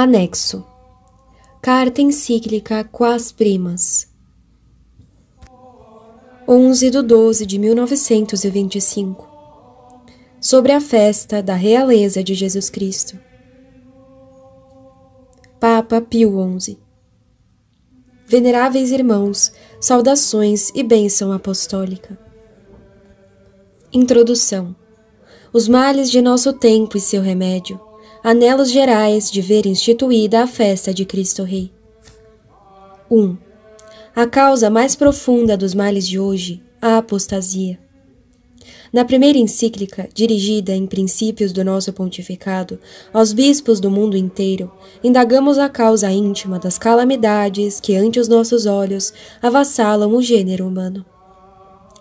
Anexo. Carta encíclica Quas Primas. 11 de 12 de 1925. Sobre a festa da realeza de Jesus Cristo. Papa Pio XI. Veneráveis irmãos, saudações e bênção apostólica. Introdução. Os males de nosso tempo e seu remédio anelos gerais de ver instituída a festa de Cristo Rei. 1. A causa mais profunda dos males de hoje, a apostasia. Na primeira encíclica, dirigida em princípios do nosso pontificado aos bispos do mundo inteiro, indagamos a causa íntima das calamidades que ante os nossos olhos avassalam o gênero humano.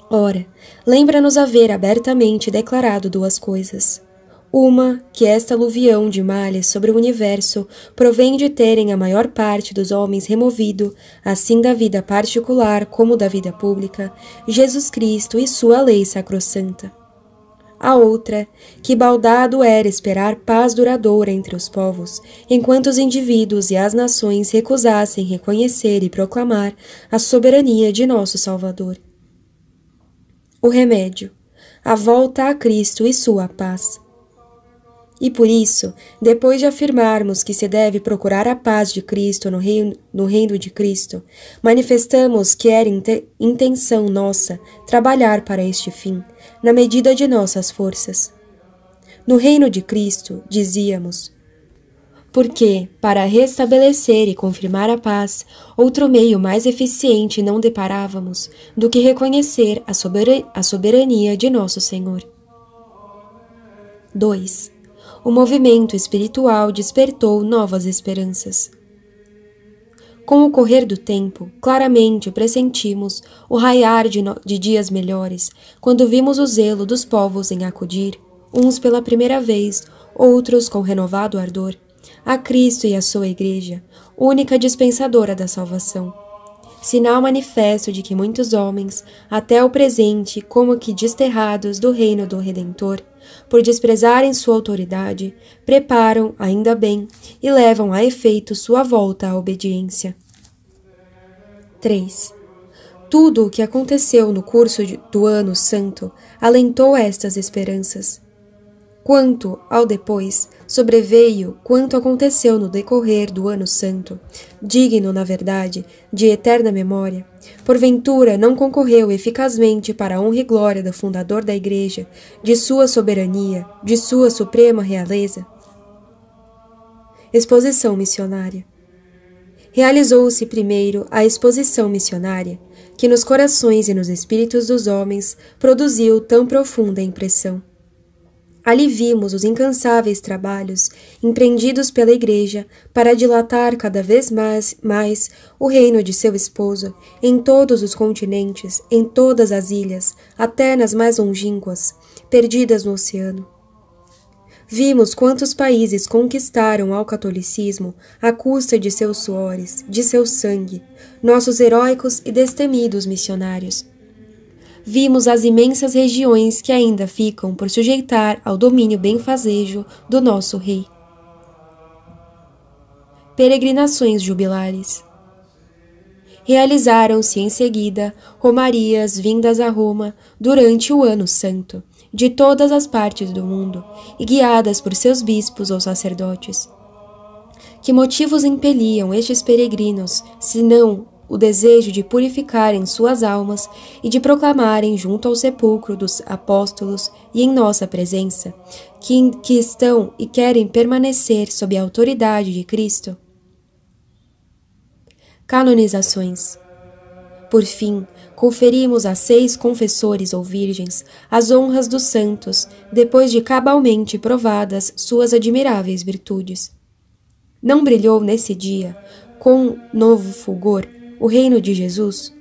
Ora, lembra-nos haver abertamente declarado duas coisas. Uma, que esta aluvião de malhas sobre o universo provém de terem a maior parte dos homens removido, assim da vida particular como da vida pública, Jesus Cristo e sua lei sacrossanta. A outra, que baldado era esperar paz duradoura entre os povos, enquanto os indivíduos e as nações recusassem reconhecer e proclamar a soberania de nosso Salvador. O remédio, a volta a Cristo e sua paz e por isso, depois de afirmarmos que se deve procurar a paz de Cristo no reino, no reino de Cristo, manifestamos que era intenção nossa trabalhar para este fim, na medida de nossas forças. No reino de Cristo, dizíamos, porque, para restabelecer e confirmar a paz, outro meio mais eficiente não deparávamos do que reconhecer a, soberania de nosso Senhor. 2 o movimento espiritual despertou novas esperanças. Com o correr do tempo, claramente pressentimos o raiar de, no... de dias melhores, quando vimos o zelo dos povos em acudir, uns pela primeira vez, outros com renovado ardor, a Cristo e a sua Igreja, única dispensadora da salvação. Sinal manifesto de que muitos homens, até o presente, como que desterrados do reino do Redentor, por desprezarem sua autoridade, preparam, ainda bem, e levam a efeito sua volta à obediência. 3. Tudo o que aconteceu no curso do ano santo alentou estas esperanças. Quanto ao depois, sobreveio quanto aconteceu no decorrer do ano santo, digno, na verdade, de eterna memória. Porventura não concorreu eficazmente para a honra e glória do fundador da Igreja, de sua soberania, de sua suprema realeza. Exposição missionária. Realizou-se primeiro a exposição missionária, que nos corações e nos espíritos dos homens produziu tão profunda impressão. Ali vimos os incansáveis trabalhos empreendidos pela Igreja para dilatar cada vez mais, mais o reino de seu esposo em todos os continentes, em todas as ilhas, até nas mais longínquas, perdidas no oceano. Vimos quantos países conquistaram ao catolicismo à custa de seus suores, de seu sangue, nossos heróicos e destemidos missionários vimos as imensas regiões que ainda ficam por sujeitar ao domínio benfazejo do nosso Rei. Peregrinações jubilares. Realizaram-se em seguida romarias vindas a Roma durante o Ano Santo, de todas as partes do mundo, e guiadas por seus bispos ou sacerdotes. Que motivos impeliam estes peregrinos, senão o desejo de purificarem suas almas e de proclamarem junto ao sepulcro dos apóstolos e em nossa presença, que, que estão e querem permanecer sob a autoridade de Cristo. Canonizações. Por fim, conferimos a seis confessores ou virgens as honras dos santos, depois de cabalmente provadas suas admiráveis virtudes. Não brilhou nesse dia, com novo fulgor, o reino de Jesus?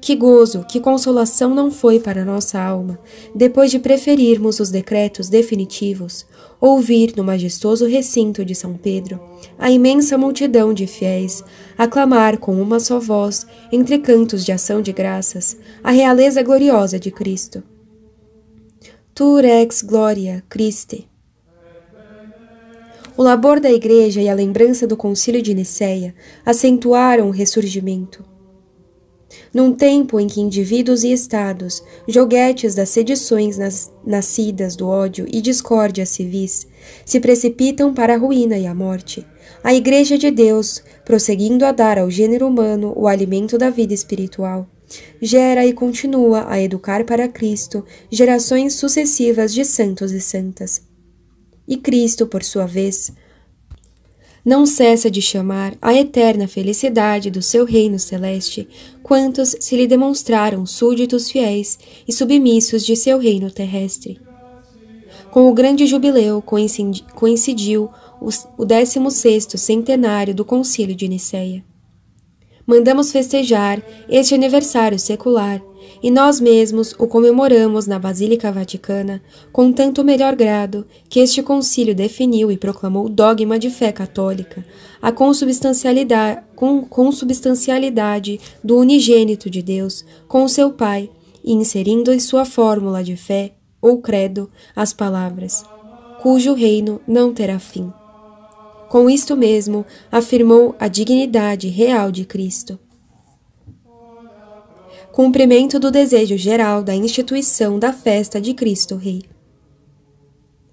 Que gozo, que consolação não foi para nossa alma, depois de preferirmos os decretos definitivos, ouvir no majestoso recinto de São Pedro a imensa multidão de fiéis aclamar com uma só voz, entre cantos de ação de graças, a realeza gloriosa de Cristo. Tu rex gloria Christe. O labor da igreja e a lembrança do concílio de Nicéia acentuaram o ressurgimento. Num tempo em que indivíduos e estados, joguetes das sedições nas, nascidas do ódio e discórdia civis, se precipitam para a ruína e a morte, a Igreja de Deus, prosseguindo a dar ao gênero humano o alimento da vida espiritual, gera e continua a educar para Cristo gerações sucessivas de santos e santas. E Cristo, por sua vez, não cessa de chamar à eterna felicidade do seu reino celeste quantos se lhe demonstraram súditos fiéis e submissos de seu reino terrestre. Com o grande jubileu coincidiu o 16º centenário do concílio de Nicéia mandamos festejar este aniversário secular e nós mesmos o comemoramos na Basílica Vaticana com tanto melhor grado que este concílio definiu e proclamou dogma de fé católica, a consubstancialidade, consubstancialidade do unigênito de Deus com o seu Pai inserindo em sua fórmula de fé ou credo as palavras, cujo reino não terá fim. Com isto mesmo, afirmou a dignidade real de Cristo. Cumprimento do desejo geral da instituição da festa de Cristo Rei.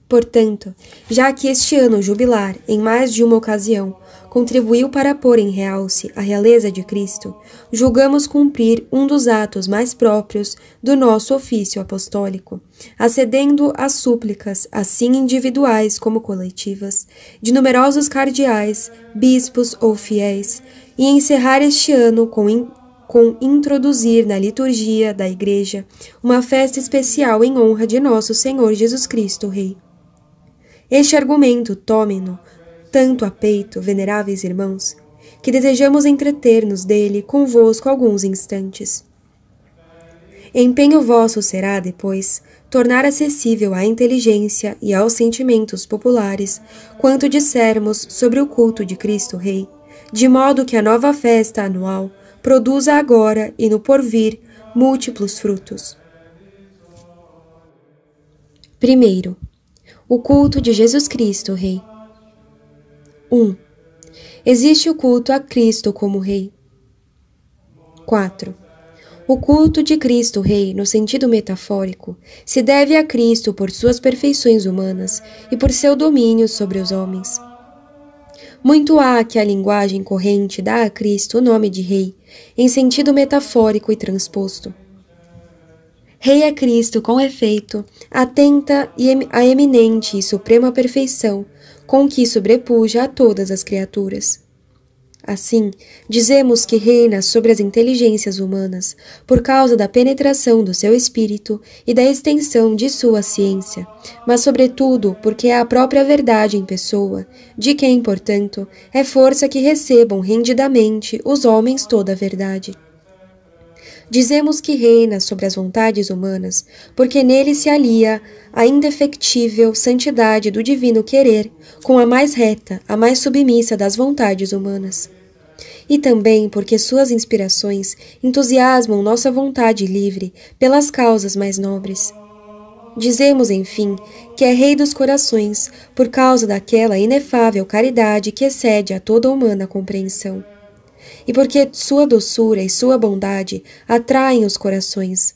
Portanto, já que este ano jubilar, em mais de uma ocasião, contribuiu para pôr em realce a realeza de Cristo, julgamos cumprir um dos atos mais próprios do nosso ofício apostólico, acedendo às súplicas, assim individuais como coletivas, de numerosos cardeais, bispos ou fiéis, e encerrar este ano com in com introduzir na liturgia da Igreja uma festa especial em honra de nosso Senhor Jesus Cristo Rei. Este argumento, tome no tanto a peito, veneráveis irmãos, que desejamos entreter-nos dele convosco alguns instantes. Empenho vosso será, depois, tornar acessível à inteligência e aos sentimentos populares quanto dissermos sobre o culto de Cristo Rei, de modo que a nova festa anual produza agora e no porvir múltiplos frutos. Primeiro, o culto de Jesus Cristo Rei. 1. Existe o culto a Cristo como Rei. 4. O culto de Cristo Rei, no sentido metafórico, se deve a Cristo por suas perfeições humanas e por seu domínio sobre os homens. Muito há que a linguagem corrente dá a Cristo o nome de Rei, em sentido metafórico e transposto. Rei é Cristo, com efeito, atenta a eminente e suprema perfeição, com que sobrepuja a todas as criaturas. Assim, dizemos que reina sobre as inteligências humanas, por causa da penetração do seu espírito e da extensão de sua ciência, mas, sobretudo, porque é a própria verdade em pessoa, de quem, portanto, é força que recebam rendidamente os homens toda a verdade. Dizemos que reina sobre as vontades humanas, porque nele se alia a indefectível santidade do divino querer com a mais reta, a mais submissa das vontades humanas. E também porque suas inspirações entusiasmam nossa vontade livre pelas causas mais nobres. Dizemos, enfim, que é Rei dos corações, por causa daquela inefável caridade que excede a toda humana compreensão e porque sua doçura e sua bondade atraem os corações.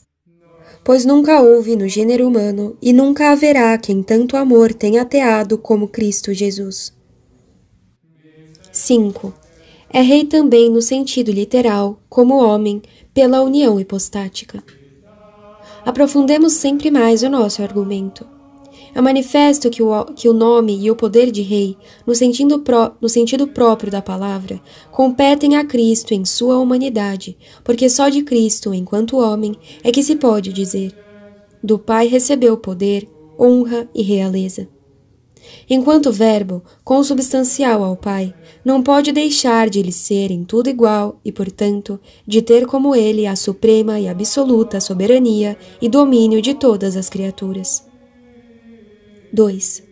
Pois nunca houve no gênero humano e nunca haverá quem tanto amor tenha ateado como Cristo Jesus. 5. É rei também no sentido literal, como homem, pela união hipostática. Aprofundemos sempre mais o nosso argumento. É manifesto que o, que o nome e o poder de rei, no sentido, pro, no sentido próprio da palavra, competem a Cristo em sua humanidade, porque só de Cristo, enquanto homem, é que se pode dizer: Do Pai recebeu poder, honra e realeza. Enquanto verbo, consubstancial ao Pai, não pode deixar de lhe ser em tudo igual e, portanto, de ter como ele a suprema e absoluta soberania e domínio de todas as criaturas. 2.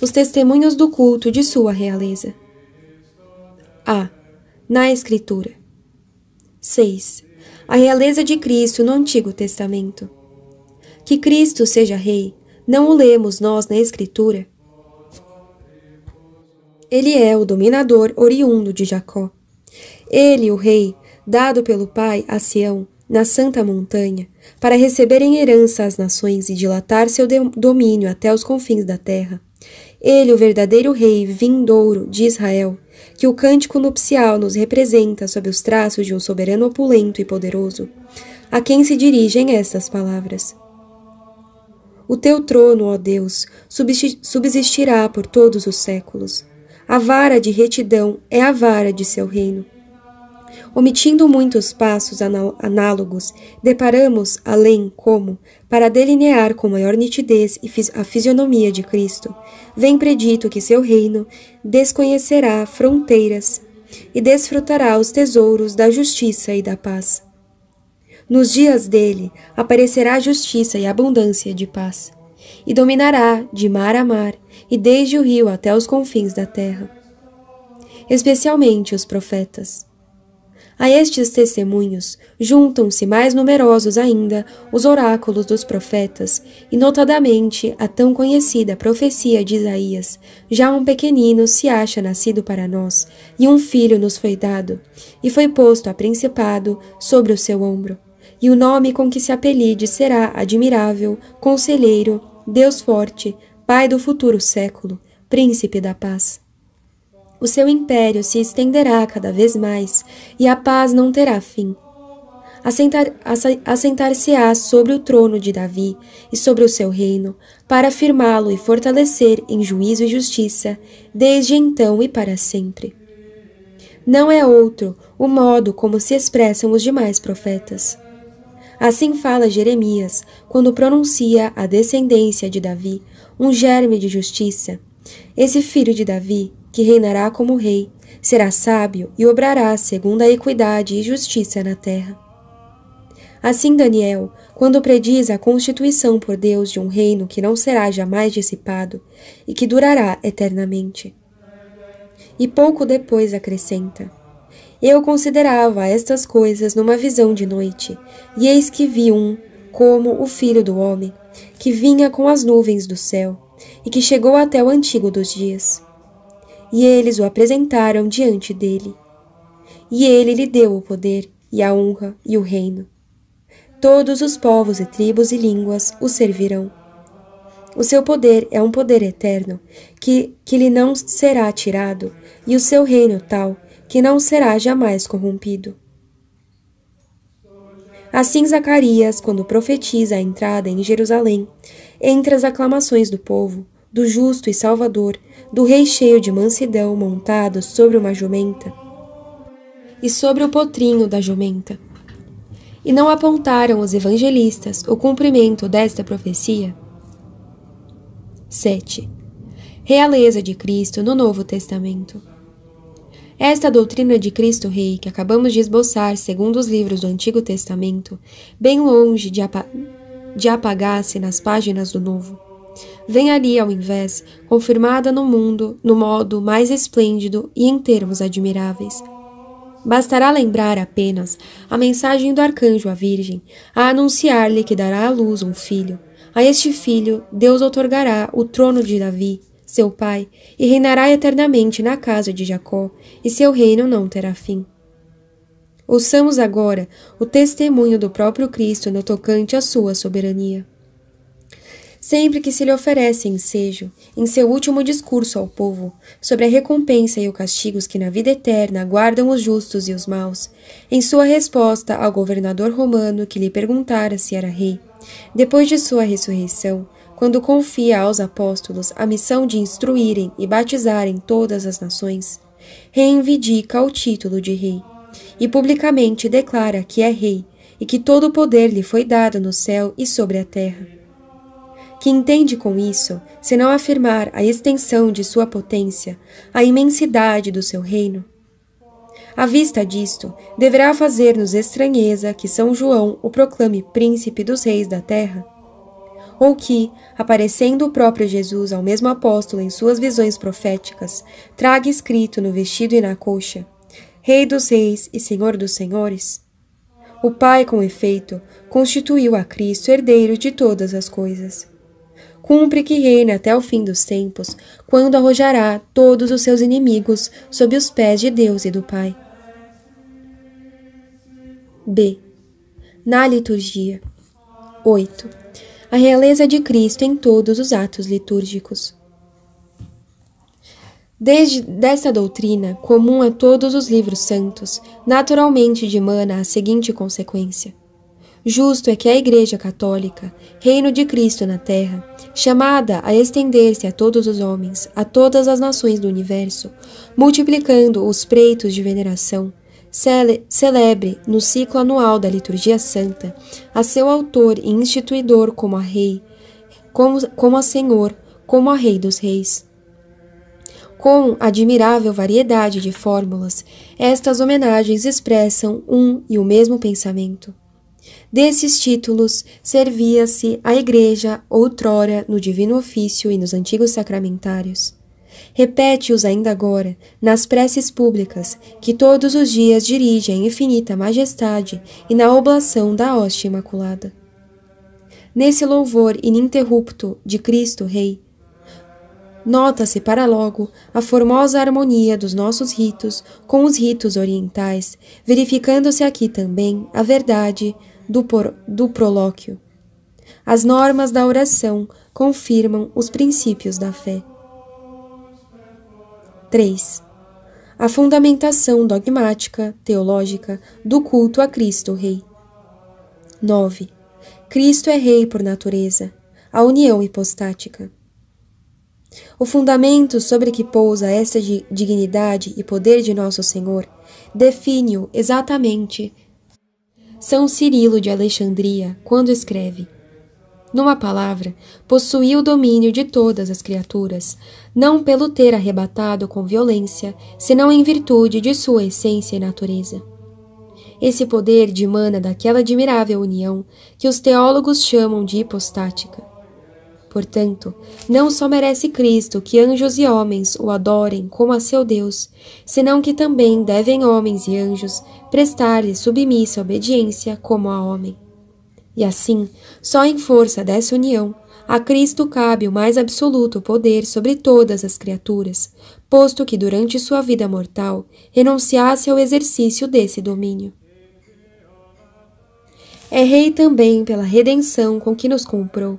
Os testemunhos do culto de sua realeza. A. Na Escritura. 6. A realeza de Cristo no Antigo Testamento. Que Cristo seja Rei, não o lemos nós na Escritura? Ele é o dominador oriundo de Jacó. Ele, o Rei, dado pelo Pai a Sião, na santa montanha, para receber em herança as nações e dilatar seu domínio até os confins da terra. Ele, o verdadeiro rei vindouro de Israel, que o cântico nupcial nos representa sob os traços de um soberano opulento e poderoso, a quem se dirigem estas palavras. O teu trono, ó Deus, subsistirá por todos os séculos. A vara de retidão é a vara de seu reino, Omitindo muitos passos análogos, deparamos além como, para delinear com maior nitidez a fisionomia de Cristo, vem predito que seu reino desconhecerá fronteiras e desfrutará os tesouros da justiça e da paz. Nos dias dele aparecerá justiça e abundância de paz, e dominará de mar a mar, e desde o rio até os confins da terra. Especialmente os profetas a estes testemunhos juntam-se mais numerosos ainda os oráculos dos profetas, e notadamente a tão conhecida profecia de Isaías: Já um pequenino se acha nascido para nós, e um filho nos foi dado, e foi posto a principado sobre o seu ombro. E o nome com que se apelide será admirável, conselheiro, Deus forte, Pai do futuro século, Príncipe da paz o seu império se estenderá cada vez mais e a paz não terá fim. Assentar-se-á assentar sobre o trono de Davi e sobre o seu reino, para afirmá-lo e fortalecer em juízo e justiça, desde então e para sempre. Não é outro o modo como se expressam os demais profetas. Assim fala Jeremias quando pronuncia a descendência de Davi, um germe de justiça, esse filho de Davi, que reinará como rei, será sábio e obrará segundo a equidade e justiça na terra. Assim, Daniel, quando prediz a constituição por Deus de um reino que não será jamais dissipado e que durará eternamente. E pouco depois acrescenta: Eu considerava estas coisas numa visão de noite, e eis que vi um, como o filho do homem, que vinha com as nuvens do céu e que chegou até o antigo dos dias. E eles o apresentaram diante dele. E ele lhe deu o poder, e a honra, e o reino. Todos os povos e tribos e línguas o servirão. O seu poder é um poder eterno, que, que lhe não será tirado, e o seu reino tal, que não será jamais corrompido. Assim, Zacarias, quando profetiza a entrada em Jerusalém, entre as aclamações do povo, do justo e salvador, do rei cheio de mansidão montado sobre uma jumenta e sobre o potrinho da jumenta. E não apontaram os evangelistas o cumprimento desta profecia? 7. Realeza de Cristo no Novo Testamento. Esta doutrina de Cristo Rei, que acabamos de esboçar segundo os livros do Antigo Testamento, bem longe de, de apagar-se nas páginas do novo. Vem ali, ao invés, confirmada no mundo, no modo mais esplêndido e em termos admiráveis. Bastará lembrar apenas a mensagem do arcanjo à Virgem, a anunciar-lhe que dará à luz um filho. A este filho, Deus otorgará o trono de Davi, seu pai, e reinará eternamente na casa de Jacó, e seu reino não terá fim. Ouçamos agora o testemunho do próprio Cristo no tocante à sua soberania. Sempre que se lhe oferece ensejo, em seu último discurso ao povo, sobre a recompensa e os castigos que na vida eterna guardam os justos e os maus, em sua resposta ao governador romano que lhe perguntara se era rei, depois de sua ressurreição, quando confia aos apóstolos a missão de instruírem e batizarem todas as nações, reivindica o título de rei e publicamente declara que é rei e que todo o poder lhe foi dado no céu e sobre a terra. Que entende com isso, se não afirmar a extensão de sua potência, a imensidade do seu reino? À vista disto, deverá fazer-nos estranheza que São João o proclame príncipe dos reis da terra? Ou que, aparecendo o próprio Jesus ao mesmo apóstolo em suas visões proféticas, traga escrito no vestido e na coxa: Rei dos reis e Senhor dos senhores? O Pai, com efeito, constituiu a Cristo herdeiro de todas as coisas. Cumpre que reine até o fim dos tempos, quando arrojará todos os seus inimigos sob os pés de Deus e do Pai. B. Na liturgia. 8. A realeza de Cristo em todos os atos litúrgicos. Desde dessa doutrina, comum a todos os livros santos, naturalmente dimana a seguinte consequência. Justo é que a Igreja Católica, reino de Cristo na terra, chamada a estender-se a todos os homens, a todas as nações do universo, multiplicando os preitos de veneração, cele celebre no ciclo anual da Liturgia Santa a seu autor e instituidor como a Rei, como, como a Senhor, como a Rei dos Reis. Com admirável variedade de fórmulas, estas homenagens expressam um e o mesmo pensamento. Desses títulos servia-se a Igreja outrora no Divino Ofício e nos antigos sacramentários. Repete-os ainda agora, nas preces públicas, que todos os dias dirige a infinita majestade e na oblação da hoste imaculada. Nesse louvor ininterrupto de Cristo Rei, Nota-se para logo a formosa harmonia dos nossos ritos com os ritos orientais, verificando-se aqui também a verdade do, por, do prolóquio. As normas da oração confirmam os princípios da fé. 3. A fundamentação dogmática, teológica, do culto a Cristo Rei. 9. Cristo é Rei por natureza, a união hipostática. O fundamento sobre que pousa essa dignidade e poder de nosso Senhor define-o exatamente São Cirilo de Alexandria, quando escreve: Numa palavra, possuía o domínio de todas as criaturas, não pelo ter arrebatado com violência, senão em virtude de sua essência e natureza. Esse poder dimana daquela admirável união que os teólogos chamam de hipostática Portanto, não só merece Cristo que anjos e homens o adorem como a seu Deus, senão que também devem homens e anjos prestar-lhe submissa obediência como a homem. E assim, só em força dessa união, a Cristo cabe o mais absoluto poder sobre todas as criaturas, posto que durante sua vida mortal renunciasse ao exercício desse domínio. É rei também pela redenção com que nos comprou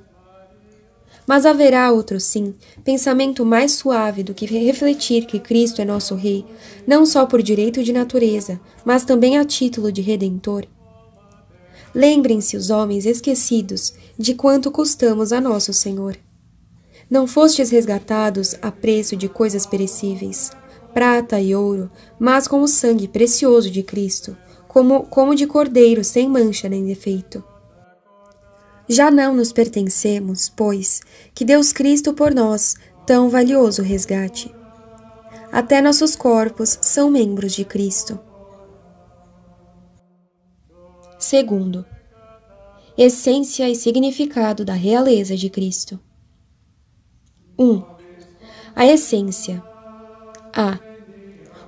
mas haverá outro sim, pensamento mais suave do que refletir que Cristo é nosso Rei, não só por direito de natureza, mas também a título de Redentor. Lembrem-se os homens esquecidos de quanto custamos a nosso Senhor. Não fostes resgatados a preço de coisas perecíveis, prata e ouro, mas com o sangue precioso de Cristo, como, como de cordeiro sem mancha nem defeito. Já não nos pertencemos, pois, que Deus Cristo por nós, tão valioso resgate. Até nossos corpos são membros de Cristo. Segundo, essência e significado da realeza de Cristo. 1. Um, a essência. A.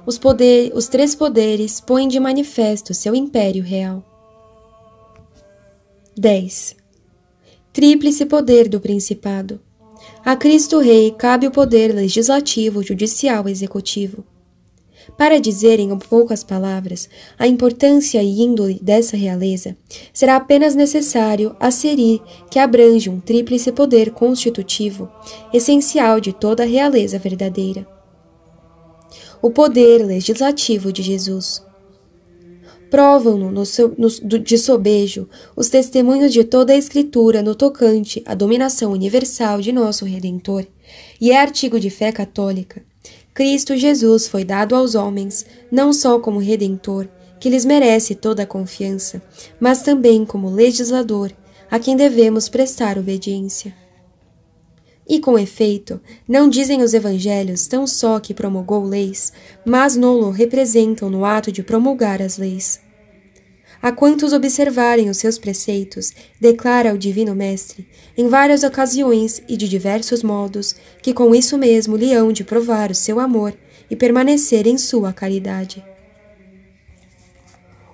Os, poder, os três poderes põem de manifesto seu império real. 10 tríplice poder do principado. A Cristo Rei cabe o poder legislativo, judicial e executivo. Para dizer em poucas palavras a importância e índole dessa realeza, será apenas necessário asserir que abrange um tríplice poder constitutivo, essencial de toda a realeza verdadeira. O poder legislativo de Jesus, provam-no no no, de sobejo os testemunhos de toda a Escritura no tocante à dominação universal de nosso Redentor, e é artigo de fé católica. Cristo Jesus foi dado aos homens, não só como Redentor, que lhes merece toda a confiança, mas também como legislador, a quem devemos prestar obediência. E com efeito, não dizem os evangelhos tão só que promulgou leis, mas nolo representam no ato de promulgar as leis. A quantos observarem os seus preceitos, declara o Divino Mestre, em várias ocasiões e de diversos modos, que com isso mesmo lhe hão de provar o seu amor e permanecer em sua caridade.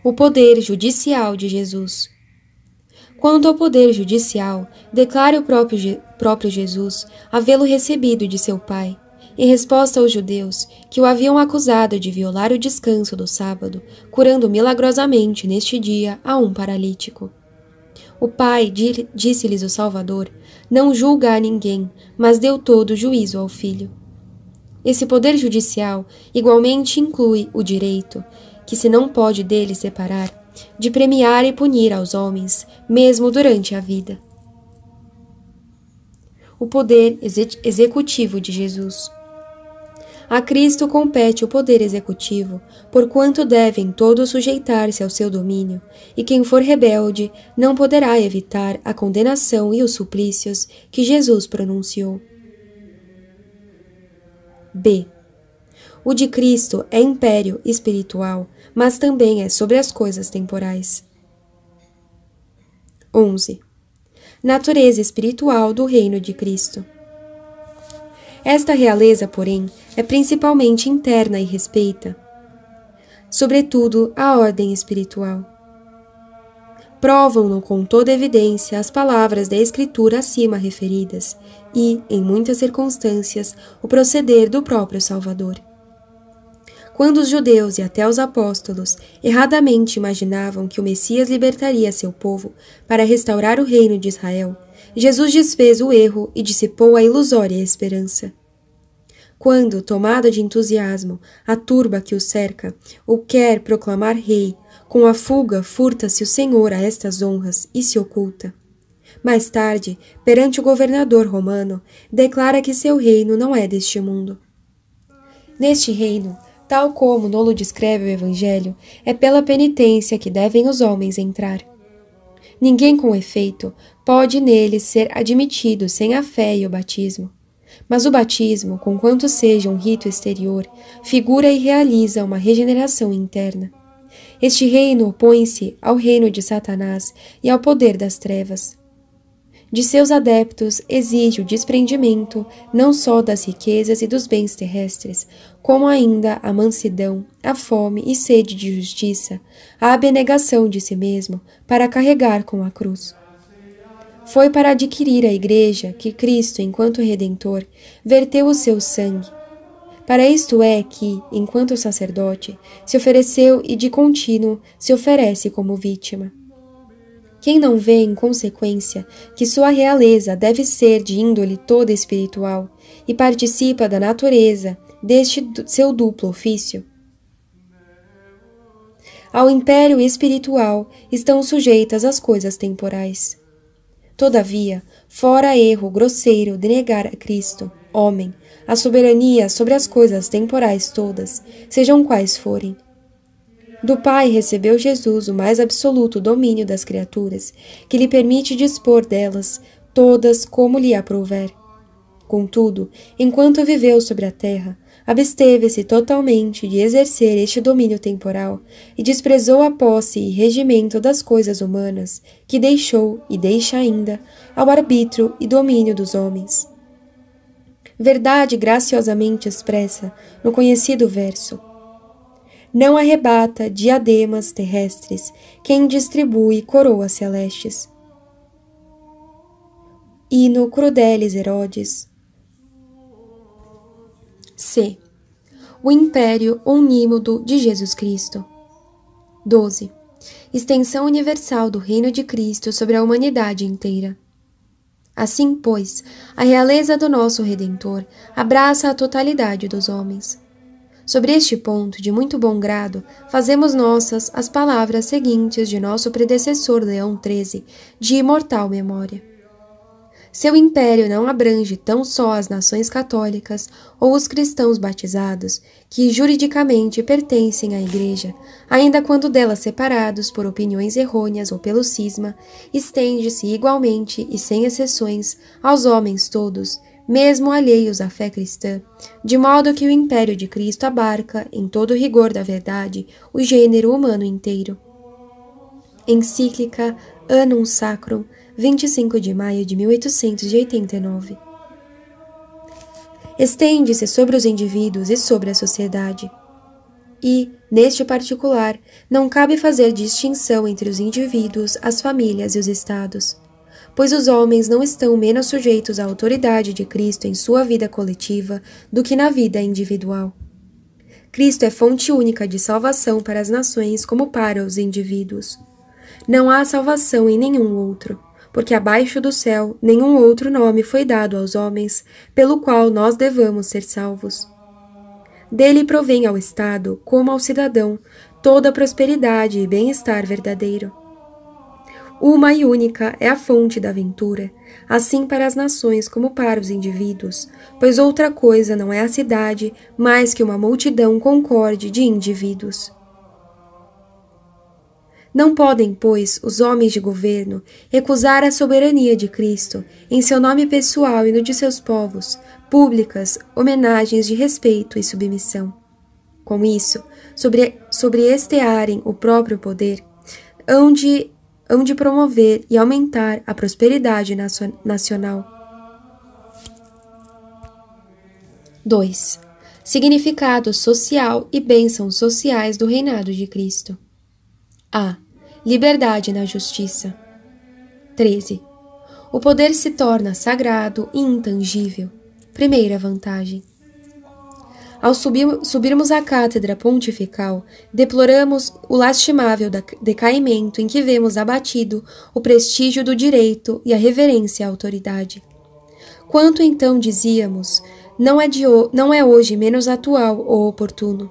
O poder judicial de Jesus. Quanto ao poder judicial, declara o próprio, próprio Jesus havê-lo recebido de seu Pai, em resposta aos judeus, que o haviam acusado de violar o descanso do sábado, curando milagrosamente neste dia a um paralítico. O Pai, disse-lhes o Salvador, não julga a ninguém, mas deu todo o juízo ao Filho. Esse poder judicial igualmente inclui o direito, que se não pode dele separar, de premiar e punir aos homens, mesmo durante a vida. O poder executivo de Jesus. A Cristo compete o poder executivo, porquanto devem todos sujeitar-se ao seu domínio, e quem for rebelde não poderá evitar a condenação e os suplícios que Jesus pronunciou. B. O de Cristo é império espiritual, mas também é sobre as coisas temporais. 11. Natureza espiritual do reino de Cristo. Esta realeza, porém, é principalmente interna e respeita, sobretudo, a ordem espiritual. Provam-no com toda evidência as palavras da Escritura acima referidas e, em muitas circunstâncias, o proceder do próprio Salvador. Quando os judeus e até os apóstolos erradamente imaginavam que o Messias libertaria seu povo para restaurar o reino de Israel, Jesus desfez o erro e dissipou a ilusória esperança. Quando, tomada de entusiasmo, a turba que o cerca o quer proclamar rei, com a fuga furta-se o Senhor a estas honras e se oculta. Mais tarde, perante o governador romano, declara que seu reino não é deste mundo. Neste reino, tal como Nolo descreve o Evangelho, é pela penitência que devem os homens entrar. Ninguém, com efeito, pode nele ser admitido sem a fé e o batismo. Mas o batismo, conquanto seja um rito exterior, figura e realiza uma regeneração interna. Este reino opõe-se ao reino de Satanás e ao poder das trevas. De seus adeptos exige o desprendimento não só das riquezas e dos bens terrestres, como ainda a mansidão, a fome e sede de justiça, a abnegação de si mesmo para carregar com a cruz. Foi para adquirir a Igreja que Cristo, enquanto Redentor, verteu o seu sangue. Para isto é que, enquanto sacerdote, se ofereceu e de contínuo se oferece como vítima. Quem não vê, em consequência, que sua realeza deve ser de índole toda espiritual e participa da natureza deste seu duplo ofício. Ao império espiritual estão sujeitas as coisas temporais. Todavia, fora erro grosseiro de negar a Cristo, homem, a soberania sobre as coisas temporais todas, sejam quais forem. Do Pai recebeu Jesus o mais absoluto domínio das criaturas, que lhe permite dispor delas, todas como lhe aprouver. Contudo, enquanto viveu sobre a terra, absteve-se totalmente de exercer este domínio temporal e desprezou a posse e regimento das coisas humanas, que deixou e deixa ainda ao arbítrio e domínio dos homens. Verdade graciosamente expressa no conhecido verso: Não arrebata diademas terrestres quem distribui coroas celestes. Hino Crudeles Herodes C. O Império Onímodo de Jesus Cristo. 12. Extensão universal do Reino de Cristo sobre a humanidade inteira. Assim, pois, a realeza do nosso Redentor abraça a totalidade dos homens. Sobre este ponto, de muito bom grado, fazemos nossas as palavras seguintes de nosso predecessor Leão XIII, de imortal memória. Seu império não abrange tão só as nações católicas ou os cristãos batizados, que juridicamente pertencem à Igreja, ainda quando delas separados por opiniões errôneas ou pelo cisma, estende-se igualmente e sem exceções aos homens todos, mesmo alheios à fé cristã, de modo que o império de Cristo abarca, em todo o rigor da verdade, o gênero humano inteiro. Encíclica Anum Sacrum 25 de maio de 1889. Estende-se sobre os indivíduos e sobre a sociedade. E, neste particular, não cabe fazer distinção entre os indivíduos, as famílias e os estados, pois os homens não estão menos sujeitos à autoridade de Cristo em sua vida coletiva do que na vida individual. Cristo é fonte única de salvação para as nações como para os indivíduos. Não há salvação em nenhum outro porque abaixo do céu nenhum outro nome foi dado aos homens pelo qual nós devamos ser salvos. Dele provém ao Estado, como ao cidadão, toda a prosperidade e bem-estar verdadeiro. Uma e única é a fonte da ventura, assim para as nações como para os indivíduos, pois outra coisa não é a cidade mais que uma multidão concorde de indivíduos. Não podem, pois, os homens de governo recusar a soberania de Cristo em seu nome pessoal e no de seus povos, públicas homenagens de respeito e submissão. Com isso, sobre, sobre estearem o próprio poder, hão de, hão de promover e aumentar a prosperidade nacional. 2. Significado social e bênçãos sociais do reinado de Cristo. A liberdade na justiça. 13. O poder se torna sagrado e intangível. Primeira vantagem. Ao subirmos à cátedra pontifical, deploramos o lastimável decaimento em que vemos abatido o prestígio do direito e a reverência à autoridade. Quanto então dizíamos, não é, de, não é hoje menos atual ou oportuno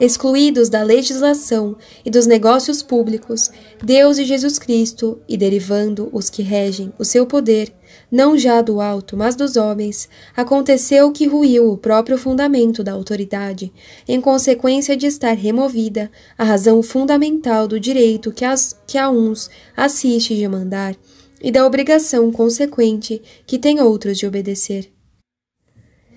excluídos da legislação e dos negócios públicos, Deus e Jesus Cristo, e derivando os que regem o seu poder, não já do alto, mas dos homens, aconteceu que ruiu o próprio fundamento da autoridade, em consequência de estar removida a razão fundamental do direito que, as, que a uns assiste de mandar, e da obrigação consequente que tem outros de obedecer.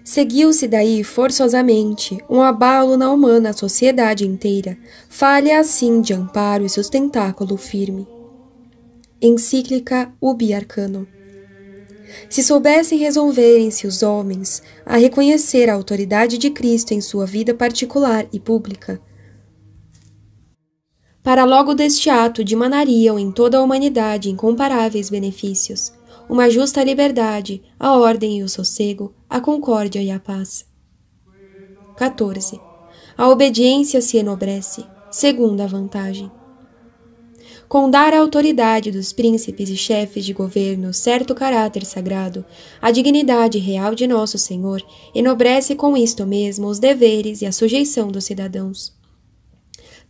Seguiu-se daí forçosamente um abalo na humana sociedade inteira, falha assim de amparo e sustentáculo firme. Encíclica Ubi Arcano. Se soubessem resolverem-se os homens a reconhecer a autoridade de Cristo em sua vida particular e pública, para logo deste ato dimanariam em toda a humanidade incomparáveis benefícios uma justa liberdade, a ordem e o sossego, a concórdia e a paz. 14. A obediência se enobrece, segunda vantagem. Com dar à autoridade dos príncipes e chefes de governo certo caráter sagrado, a dignidade real de nosso Senhor enobrece com isto mesmo os deveres e a sujeição dos cidadãos.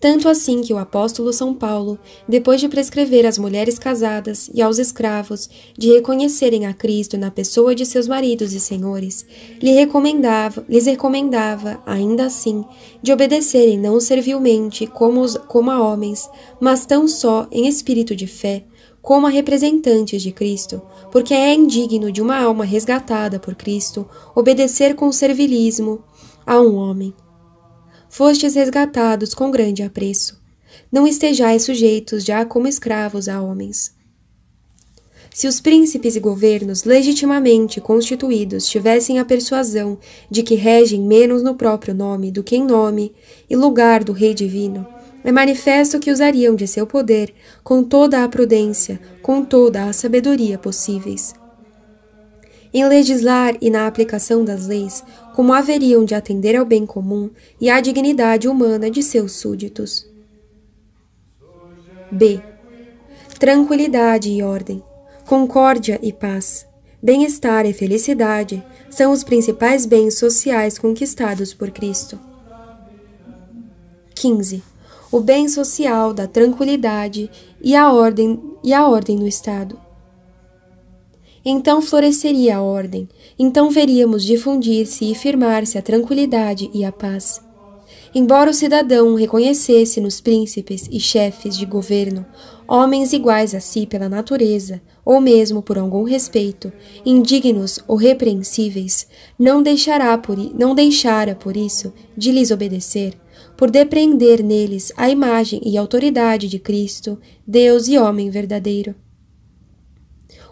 Tanto assim que o apóstolo São Paulo, depois de prescrever às mulheres casadas e aos escravos de reconhecerem a Cristo na pessoa de seus maridos e senhores, lhe recomendava, lhes recomendava, ainda assim, de obedecerem não servilmente como, os, como a homens, mas tão só em espírito de fé, como a representantes de Cristo, porque é indigno de uma alma resgatada por Cristo obedecer com servilismo a um homem fostes resgatados com grande apreço. Não estejais sujeitos já como escravos a homens. Se os príncipes e governos legitimamente constituídos tivessem a persuasão de que regem menos no próprio nome do que em nome e lugar do Rei Divino, é manifesto que usariam de seu poder com toda a prudência, com toda a sabedoria possíveis. Em legislar e na aplicação das leis, como haveriam de atender ao bem comum e à dignidade humana de seus súditos. B. Tranquilidade e ordem, concórdia e paz, bem-estar e felicidade são os principais bens sociais conquistados por Cristo. 15. O bem social da tranquilidade e a ordem e a ordem no Estado. Então floresceria a ordem, então veríamos difundir-se e firmar-se a tranquilidade e a paz. Embora o cidadão reconhecesse nos príncipes e chefes de governo homens iguais a si pela natureza, ou mesmo por algum respeito, indignos ou repreensíveis, não deixará por, não deixara por isso de lhes obedecer, por depreender neles a imagem e autoridade de Cristo, Deus e homem verdadeiro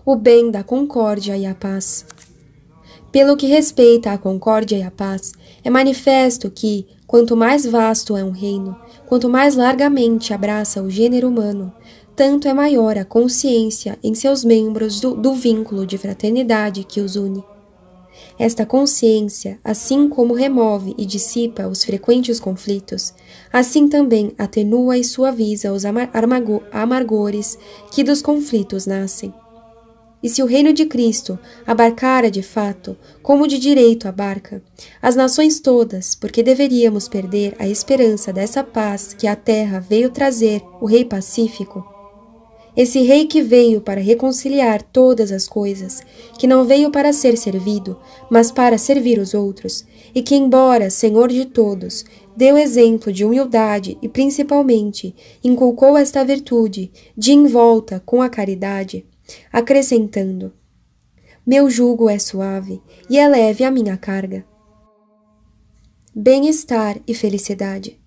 o bem da concórdia e a paz. Pelo que respeita à concórdia e à paz, é manifesto que, quanto mais vasto é um reino, quanto mais largamente abraça o gênero humano, tanto é maior a consciência em seus membros do, do vínculo de fraternidade que os une. Esta consciência, assim como remove e dissipa os frequentes conflitos, assim também atenua e suaviza os amargores que dos conflitos nascem. E se o reino de Cristo abarcara de fato, como de direito abarca, as nações todas, porque deveríamos perder a esperança dessa paz que à terra veio trazer o Rei Pacífico, esse Rei que veio para reconciliar todas as coisas, que não veio para ser servido, mas para servir os outros, e que, embora Senhor de todos, deu exemplo de humildade e, principalmente, inculcou esta virtude, de envolta com a caridade acrescentando: Meu jugo é suave e é leve a minha carga. Bem-estar e felicidade.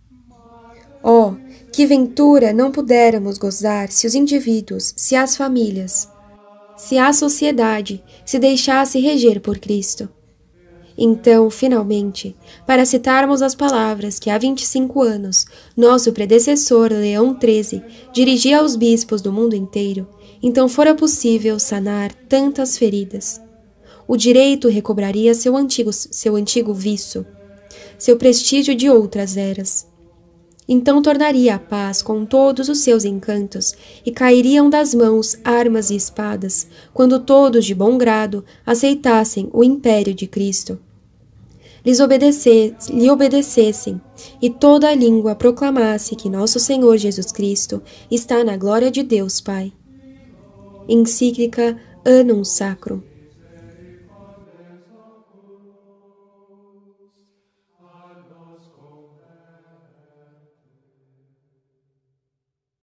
Oh, que ventura não pudéramos gozar se os indivíduos, se as famílias, se a sociedade se deixasse reger por Cristo. Então, finalmente, para citarmos as palavras que há 25 anos nosso predecessor Leão XIII dirigia aos bispos do mundo inteiro, então fora possível sanar tantas feridas. O direito recobraria seu antigo, seu antigo viço, seu prestígio de outras eras. Então tornaria a paz com todos os seus encantos, e cairiam das mãos armas e espadas, quando todos de bom grado aceitassem o império de Cristo. Lhes obedecer, lhe obedecessem, e toda a língua proclamasse que nosso Senhor Jesus Cristo está na glória de Deus Pai encíclica Anum Sacrum,